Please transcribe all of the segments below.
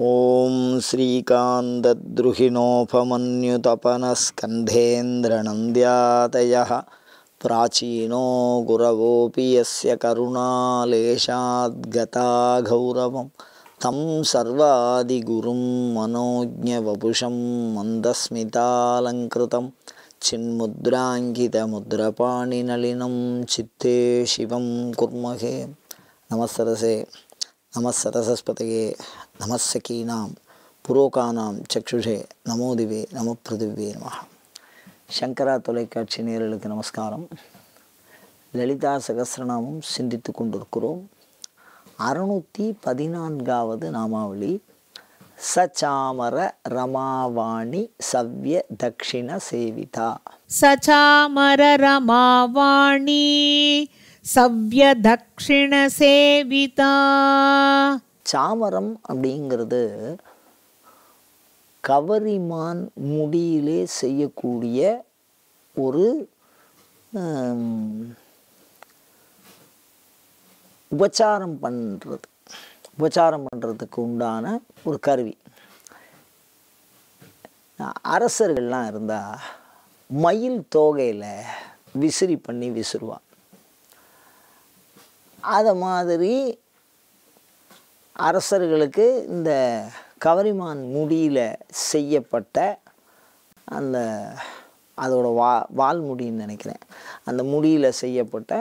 ॐ श्रीकान्तद्रुहिणोपमन्युतपनस्कन्धेन्द्रनन्द्यातयः प्राचीनो गुरवोऽपि यस्य गौरवं तं सर्वादिगुरुं मनोज्ञवपुषं मन्दस्मितालङ्कृतं चिन्मुद्राङ्कितमुद्रपाणिनलिनं चित्ते शिवं कुर्महे நம சரசஸ்பதையே நமசகீனாம் புரோகானாம் சக்ஷுஷே நமோதிவே நம பிருதிவே நம சங்கரா தொலைக்காட்சி நேரலுக்கு நமஸ்காரம் லலிதா சகசிரநாமம் சிந்தித்து கொண்டிருக்கிறோம் அறுநூற்றி பதினான்காவது நாமாவளி சச்சாமர ரமாவாணி சவ்ய தக்ஷிண சேவிதா சச்சாமர ரமாவாணி சவ்யதக்ஷிண சேவிதா சாமரம் அப்படிங்கிறது கவரிமான் முடியிலே செய்யக்கூடிய ஒரு உபச்சாரம் பண்ணுறது உபச்சாரம் பண்ணுறதுக்கு உண்டான ஒரு கருவி அரசர்கள்லாம் இருந்தால் மயில் தோகையில் விசிறி பண்ணி விசிறுவான் அதை மாதிரி அரசர்களுக்கு இந்த கவரிமான் முடியில் செய்யப்பட்ட அந்த அதோட வா வால்முடின்னு நினைக்கிறேன் அந்த முடியில் செய்யப்பட்ட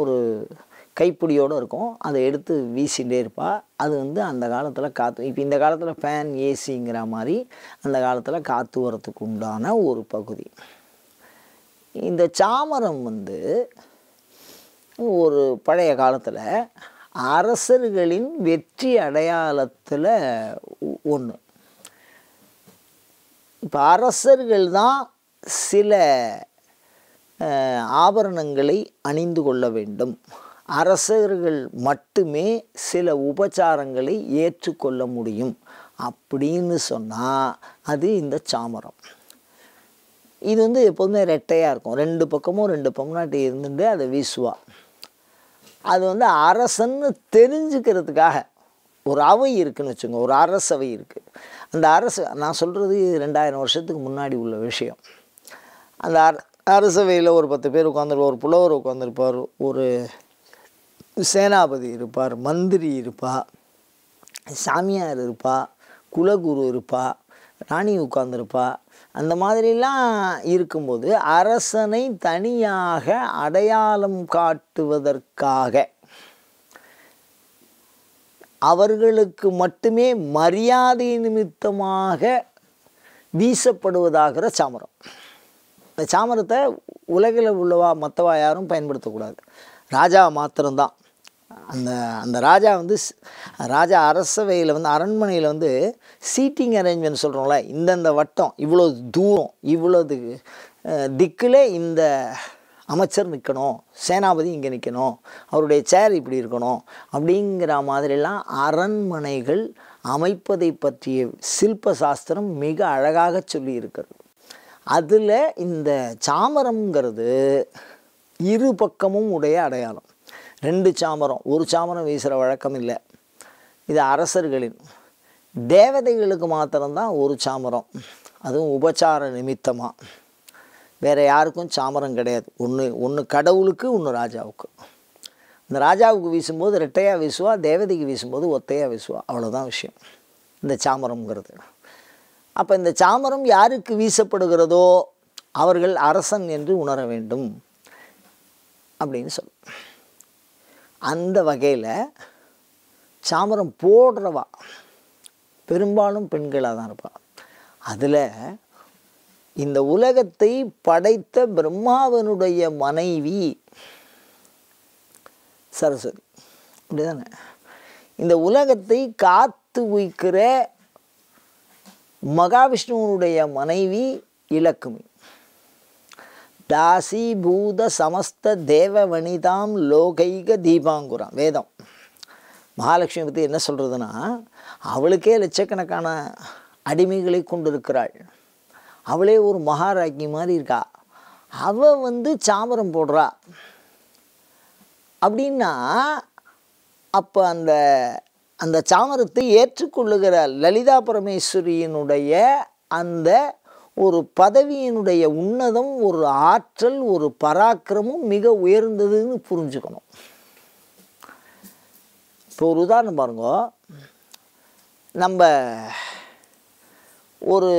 ஒரு கைப்பிடியோடு இருக்கும் அதை எடுத்து வீசிகிட்டே இருப்பாள் அது வந்து அந்த காலத்தில் காற்று இப்போ இந்த காலத்தில் ஃபேன் ஏசிங்கிற மாதிரி அந்த காலத்தில் காற்று வரத்துக்கு உண்டான ஒரு பகுதி இந்த சாமரம் வந்து ஒரு பழைய காலத்தில் அரசர்களின் வெற்றி அடையாளத்தில் ஒன்று இப்போ அரசர்கள் தான் சில ஆபரணங்களை அணிந்து கொள்ள வேண்டும் அரசர்கள் மட்டுமே சில உபச்சாரங்களை ஏற்றுக்கொள்ள முடியும் அப்படின்னு சொன்னால் அது இந்த சாமரம் இது வந்து எப்போதுமே ரெட்டையாக இருக்கும் ரெண்டு பக்கமும் ரெண்டு பக்கம்னாட்டி இருந்துட்டு அதை வீசுவாள் அது வந்து அரசன்னு தெரிஞ்சுக்கிறதுக்காக ஒரு அவை இருக்குதுன்னு வச்சுங்க ஒரு அரசவை இருக்குது அந்த அரசு நான் சொல்கிறது ரெண்டாயிரம் வருஷத்துக்கு முன்னாடி உள்ள விஷயம் அந்த அரசவையில் ஒரு பத்து பேர் உட்காந்துருப்பார் ஒரு புலவர் உட்காந்துருப்பார் ஒரு சேனாபதி இருப்பார் மந்திரி இருப்பா சாமியார் இருப்பா குலகுரு இருப்பா ராணி உட்காந்துருப்பா அந்த மாதிரிலாம் இருக்கும்போது அரசனை தனியாக அடையாளம் காட்டுவதற்காக அவர்களுக்கு மட்டுமே மரியாதை நிமித்தமாக வீசப்படுவதாகிற சாமரம் இந்த சாமரத்தை உலகில் உள்ளவா மற்றவா யாரும் பயன்படுத்தக்கூடாது ராஜா மாத்திரம்தான் அந்த அந்த ராஜா வந்து ராஜா அரசவையில் வந்து அரண்மனையில் வந்து சீட்டிங் அரேஞ்ச்மெண்ட் சொல்கிறோம்ல இந்தந்த வட்டம் இவ்வளோ தூரம் இவ்வளோ திக்கில் இந்த அமைச்சர் நிற்கணும் சேனாபதி இங்கே நிற்கணும் அவருடைய சேர் இப்படி இருக்கணும் அப்படிங்கிற மாதிரிலாம் அரண்மனைகள் அமைப்பதை பற்றிய சில்ப சாஸ்திரம் மிக அழகாக சொல்லி இருக்கிறது அதில் இந்த சாமரங்கிறது இரு பக்கமும் உடைய அடையாளம் ரெண்டு சாமரம் ஒரு சாமரம் வீசுகிற வழக்கம் இல்லை இது அரசர்களின் தேவதைகளுக்கு மாத்திரம்தான் ஒரு சாமரம் அதுவும் உபச்சார நிமித்தமாக வேறு யாருக்கும் சாமரம் கிடையாது ஒன்று ஒன்று கடவுளுக்கு ஒன்று ராஜாவுக்கு இந்த ராஜாவுக்கு வீசும்போது ரெட்டையாக வீசுவா தேவதைக்கு வீசும்போது ஒத்தையாக வீசுவா அவ்வளோதான் விஷயம் இந்த சாமரம்ங்கிறது அப்போ இந்த சாமரம் யாருக்கு வீசப்படுகிறதோ அவர்கள் அரசன் என்று உணர வேண்டும் அப்படின்னு சொல்லும் அந்த வகையில் சாமரம் போடுறவா பெரும்பாலும் பெண்களாக தான் இருப்பாள் அதில் இந்த உலகத்தை படைத்த பிரம்மாவனுடைய மனைவி சரஸ்வதி அப்படிதானே இந்த உலகத்தை காத்து உயிக்கிற மகாவிஷ்ணுவனுடைய மனைவி இலக்குமி பூத சமஸ்த தேவ வனிதாம் லோகைக தீபாங்குரம் வேதம் மகாலட்சுமி பற்றி என்ன சொல்கிறதுனா அவளுக்கே லட்சக்கணக்கான அடிமைகளை கொண்டிருக்கிறாள் அவளே ஒரு மகாராஜி மாதிரி இருக்கா அவள் வந்து சாமரம் போடுறா அப்படின்னா அப்போ அந்த அந்த சாமரத்தை ஏற்றுக்கொள்ளுகிற லலிதா பரமேஸ்வரியினுடைய அந்த ஒரு பதவியினுடைய உன்னதம் ஒரு ஆற்றல் ஒரு பராக்கிரமும் மிக உயர்ந்ததுன்னு புரிஞ்சுக்கணும் இப்போ ஒரு உதாரணம் பாருங்க நம்ம ஒரு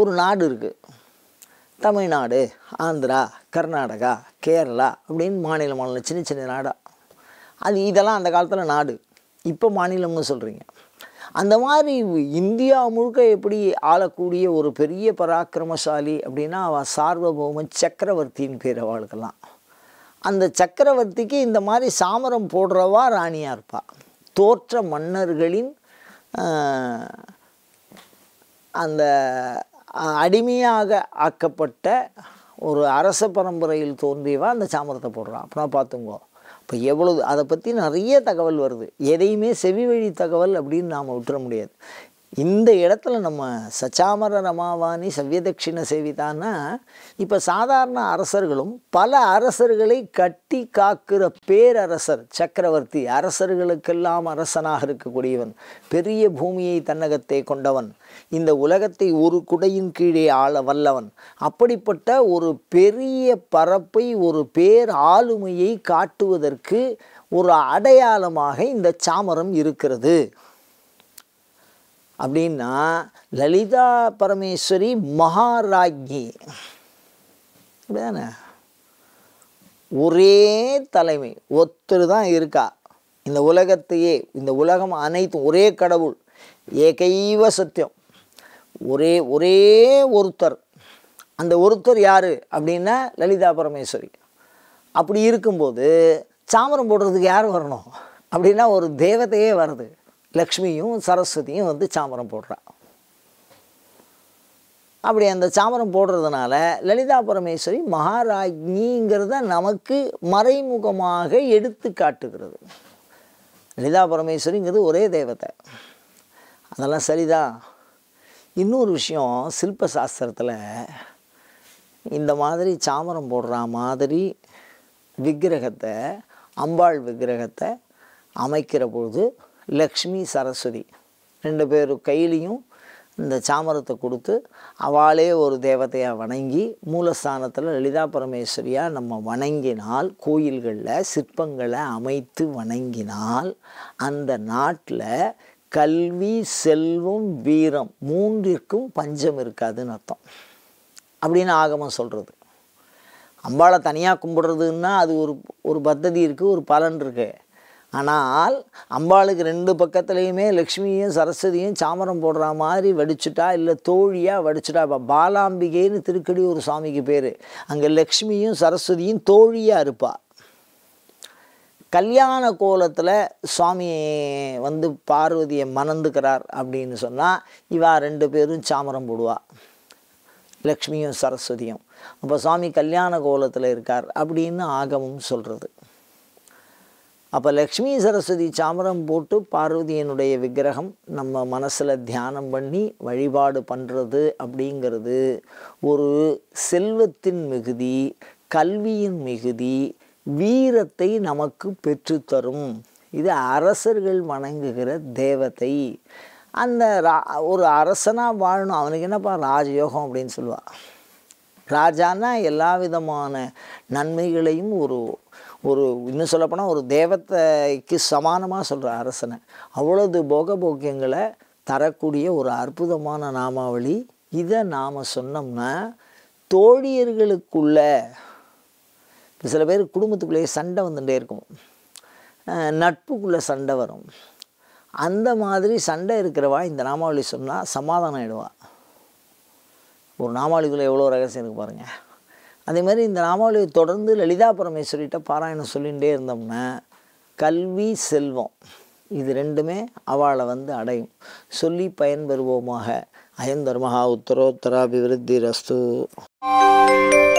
ஒரு நாடு இருக்குது தமிழ்நாடு ஆந்திரா கர்நாடகா கேரளா அப்படின்னு மாநில மாநிலம் சின்ன சின்ன நாடாக அது இதெல்லாம் அந்த காலத்தில் நாடு இப்போ மாநிலம்னு சொல்கிறீங்க அந்த மாதிரி இந்தியா முழுக்க எப்படி ஆளக்கூடிய ஒரு பெரிய பராக்கிரமசாலி அப்படின்னா அவள் சார்வபௌம சக்கரவர்த்தின்னு பேர் அவளுக்கெல்லாம் அந்த சக்கரவர்த்திக்கு இந்த மாதிரி சாமரம் போடுறவா ராணியாக இருப்பாள் தோற்ற மன்னர்களின் அந்த அடிமையாக ஆக்கப்பட்ட ஒரு அரச பரம்பரையில் தோன்றியவா அந்த சாமரத்தை போடுறான் அப்படின்னா பார்த்துங்கோ இப்போ எவ்வளவு அதை பற்றி நிறைய தகவல் வருது எதையுமே செவி வழி தகவல் அப்படின்னு நாம் விட்டுற முடியாது இந்த இடத்துல நம்ம சச்சாமர ரமாவாணி சவ்யதட்சிண சேவிதான்னா இப்போ சாதாரண அரசர்களும் பல அரசர்களை கட்டி காக்கிற பேரரசர் சக்கரவர்த்தி அரசர்களுக்கெல்லாம் அரசனாக இருக்கக்கூடியவன் பெரிய பூமியை தன்னகத்தை கொண்டவன் இந்த உலகத்தை ஒரு குடையின் கீழே ஆள வல்லவன் அப்படிப்பட்ட ஒரு பெரிய பரப்பை ஒரு பேர் ஆளுமையை காட்டுவதற்கு ஒரு அடையாளமாக இந்த சாமரம் இருக்கிறது அப்படின்னா லலிதா பரமேஸ்வரி மகாராஜ்ஞி அப்படிதானே ஒரே தலைமை ஒருத்தர் தான் இருக்கா இந்த உலகத்தையே இந்த உலகம் அனைத்தும் ஒரே கடவுள் ஏகைவ சத்தியம் ஒரே ஒரே ஒருத்தர் அந்த ஒருத்தர் யார் அப்படின்னா லலிதா பரமேஸ்வரி அப்படி இருக்கும்போது சாமரம் போடுறதுக்கு யார் வரணும் அப்படின்னா ஒரு தேவதையே வருது லக்ஷ்மியும் சரஸ்வதியும் வந்து சாமரம் போடுறா அப்படி அந்த சாமரம் போடுறதுனால லலிதா பரமேஸ்வரி மகாராஜ்னிங்கிறத நமக்கு மறைமுகமாக எடுத்து காட்டுகிறது லலிதா பரமேஸ்வரிங்கிறது ஒரே தேவதை அதெல்லாம் சரிதான் இன்னொரு விஷயம் சிற்ப சாஸ்திரத்தில் இந்த மாதிரி சாமரம் போடுற மாதிரி விக்கிரகத்தை அம்பாள் விக்கிரகத்தை அமைக்கிற பொழுது லக்ஷ்மி சரஸ்வதி ரெண்டு பேர் கையிலையும் இந்த சாமரத்தை கொடுத்து அவளே ஒரு தேவதையாக வணங்கி மூலஸ்தானத்தில் லலிதா பரமேஸ்வரியாக நம்ம வணங்கினால் கோயில்களில் சிற்பங்களை அமைத்து வணங்கினால் அந்த நாட்டில் கல்வி செல்வம் வீரம் மூன்றிற்கும் பஞ்சம் இருக்காதுன்னு அர்த்தம் அப்படின்னு ஆகமம் சொல்கிறது அம்பாளை தனியாக கும்பிடுறதுன்னா அது ஒரு ஒரு பத்ததி இருக்குது ஒரு பலன் இருக்குது ஆனால் அம்பாளுக்கு ரெண்டு பக்கத்துலேயுமே லக்ஷ்மியும் சரஸ்வதியும் சாமரம் போடுற மாதிரி வடிச்சுட்டா இல்லை தோழியாக வடிச்சுட்டா இப்போ பாலாம்பிகைன்னு திருக்கடி ஒரு சுவாமிக்கு பேர் அங்கே லக்ஷ்மியும் சரஸ்வதியும் தோழியாக இருப்பாள் கல்யாண கோலத்தில் சுவாமி வந்து பார்வதியை மணந்துக்கிறார் அப்படின்னு சொன்னால் இவா ரெண்டு பேரும் சாமரம் போடுவாள் லக்ஷ்மியும் சரஸ்வதியும் அப்போ சுவாமி கல்யாண கோலத்தில் இருக்கார் அப்படின்னு ஆகமும் சொல்கிறது அப்போ லக்ஷ்மி சரஸ்வதி சாமரம் போட்டு பார்வதியினுடைய விக்கிரகம் நம்ம மனசில் தியானம் பண்ணி வழிபாடு பண்ணுறது அப்படிங்கிறது ஒரு செல்வத்தின் மிகுதி கல்வியின் மிகுதி வீரத்தை நமக்கு பெற்றுத்தரும் இது அரசர்கள் வணங்குகிற தேவத்தை அந்த ரா ஒரு அரசனாக வாழணும் அவனுக்கு என்னப்பா ராஜயோகம் அப்படின்னு சொல்லுவாள் ராஜான்னா எல்லா விதமான நன்மைகளையும் ஒரு ஒரு இன்னும் சொல்லப்போனால் ஒரு தேவத்தைக்கு சமானமாக சொல்கிற அரசனை அவ்வளவு போகபோக்கியங்களை தரக்கூடிய ஒரு அற்புதமான நாமாவளி இதை நாம் சொன்னோம்னா தோழியர்களுக்குள்ள சில பேர் குடும்பத்துக்குள்ளேயே சண்டை வந்துகிட்டே இருக்கும் நட்புக்குள்ளே சண்டை வரும் அந்த மாதிரி சண்டை இருக்கிறவா இந்த நாமாவளி சொன்னால் சமாதானம் ஆகிடுவா ஒரு நாமாவளிக்குள்ளே எவ்வளோ ரகசியம் இருக்கு பாருங்கள் அதே மாதிரி இந்த ராமாவளி தொடர்ந்து லலிதா பரமேஸ்வரிகிட்ட பாராயணம் சொல்லிகிட்டே இருந்தோம்னா கல்வி செல்வம் இது ரெண்டுமே அவளை வந்து அடையும் சொல்லி பயன்பெறுவோமாக அயந்தர்மஹா உத்தரோத்தராபிவிருத்தி ரஸ்து